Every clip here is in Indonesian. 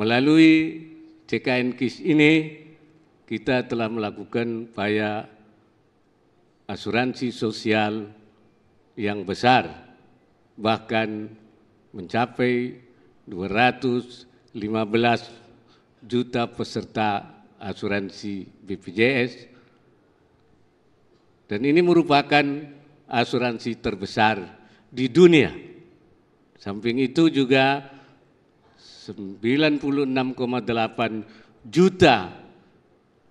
Melalui JKN KIS ini kita telah melakukan upaya asuransi sosial yang besar, bahkan mencapai 215 juta peserta asuransi BPJS, dan ini merupakan asuransi terbesar di dunia. Samping itu juga 96,8 juta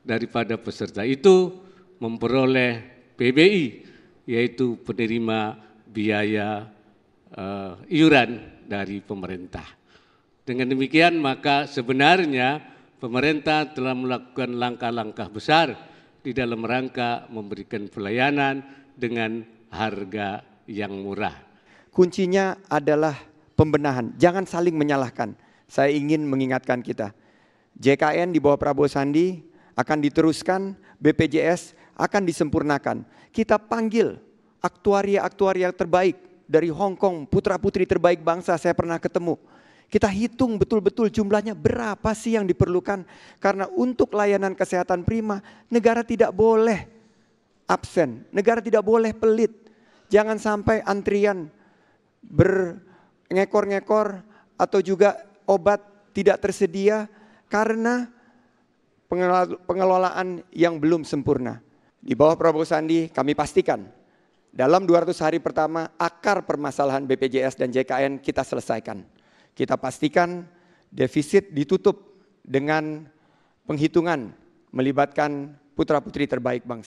daripada peserta itu memperoleh PBI yaitu penerima biaya uh, iuran dari pemerintah. Dengan demikian maka sebenarnya pemerintah telah melakukan langkah-langkah besar di dalam rangka memberikan pelayanan dengan harga yang murah. Kuncinya adalah pembenahan, jangan saling menyalahkan saya ingin mengingatkan kita. JKN di bawah Prabowo Sandi akan diteruskan, BPJS akan disempurnakan. Kita panggil aktuaria-aktuaria terbaik dari Hong Kong, putra-putri terbaik bangsa saya pernah ketemu. Kita hitung betul-betul jumlahnya berapa sih yang diperlukan. Karena untuk layanan kesehatan prima, negara tidak boleh absen. Negara tidak boleh pelit. Jangan sampai antrian berngekor-ngekor atau juga obat tidak tersedia karena pengelolaan yang belum sempurna. Di bawah Prabowo Sandi kami pastikan dalam 200 hari pertama akar permasalahan BPJS dan JKN kita selesaikan. Kita pastikan defisit ditutup dengan penghitungan melibatkan putra-putri terbaik bangsa.